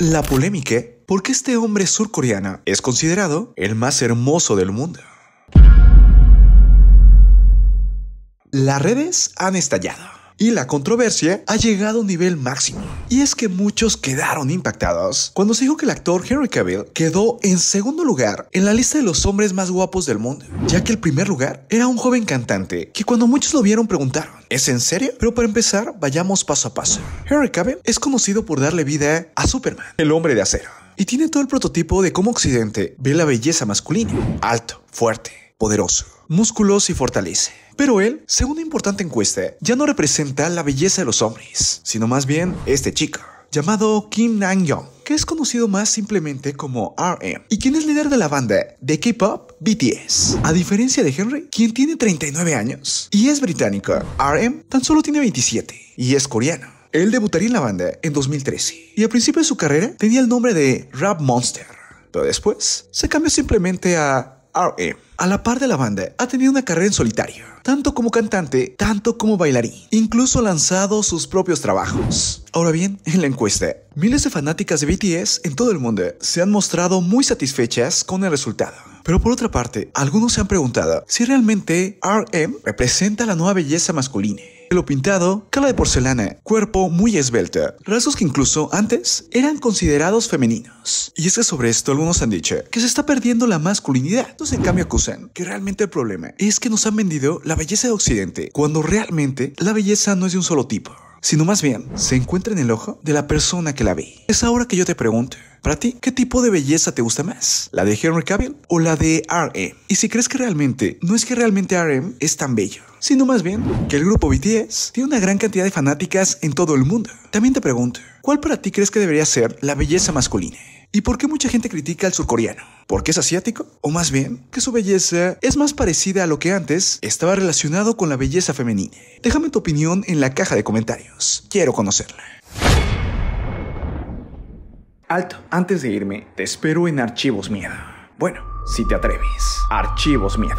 La polémica porque este hombre surcoreano es considerado el más hermoso del mundo. Las redes han estallado y la controversia ha llegado a un nivel máximo. Y es que muchos quedaron impactados cuando se dijo que el actor Henry Cavill quedó en segundo lugar en la lista de los hombres más guapos del mundo, ya que el primer lugar era un joven cantante que cuando muchos lo vieron preguntaron, ¿es en serio? Pero para empezar, vayamos paso a paso. Henry Cavill es conocido por darle vida a Superman, el hombre de acero, y tiene todo el prototipo de cómo Occidente ve la belleza masculina, alto, fuerte, poderoso, músculos y fortalece. Pero él, según una importante encuesta, ya no representa la belleza de los hombres, sino más bien este chico, llamado Kim Nam-young, que es conocido más simplemente como RM, y quien es líder de la banda de K-pop BTS. A diferencia de Henry, quien tiene 39 años y es británico, RM tan solo tiene 27 y es coreano. Él debutaría en la banda en 2013 y al principio de su carrera tenía el nombre de Rap Monster, pero después se cambió simplemente a RM, e. A la par de la banda, ha tenido una carrera en solitario, tanto como cantante, tanto como bailarín, incluso ha lanzado sus propios trabajos. Ahora bien, en la encuesta, miles de fanáticas de BTS en todo el mundo se han mostrado muy satisfechas con el resultado. Pero por otra parte, algunos se han preguntado si realmente RM representa la nueva belleza masculina pelo pintado, cara de porcelana, cuerpo muy esbelta, rasgos que incluso antes eran considerados femeninos. Y es que sobre esto algunos han dicho que se está perdiendo la masculinidad. Entonces en cambio acusan que realmente el problema es que nos han vendido la belleza de Occidente, cuando realmente la belleza no es de un solo tipo sino más bien se encuentra en el ojo de la persona que la ve. Es ahora que yo te pregunto, para ti, ¿qué tipo de belleza te gusta más? ¿La de Henry Cavill o la de RM? Y si crees que realmente, no es que realmente RM es tan bello, sino más bien que el grupo BTS tiene una gran cantidad de fanáticas en todo el mundo. También te pregunto, ¿cuál para ti crees que debería ser la belleza masculina? ¿Y por qué mucha gente critica al surcoreano? ¿Porque es asiático? O más bien, que su belleza es más parecida a lo que antes estaba relacionado con la belleza femenina. Déjame tu opinión en la caja de comentarios. Quiero conocerla. Alto, antes de irme, te espero en Archivos Miedo. Bueno, si te atreves. Archivos Miedo.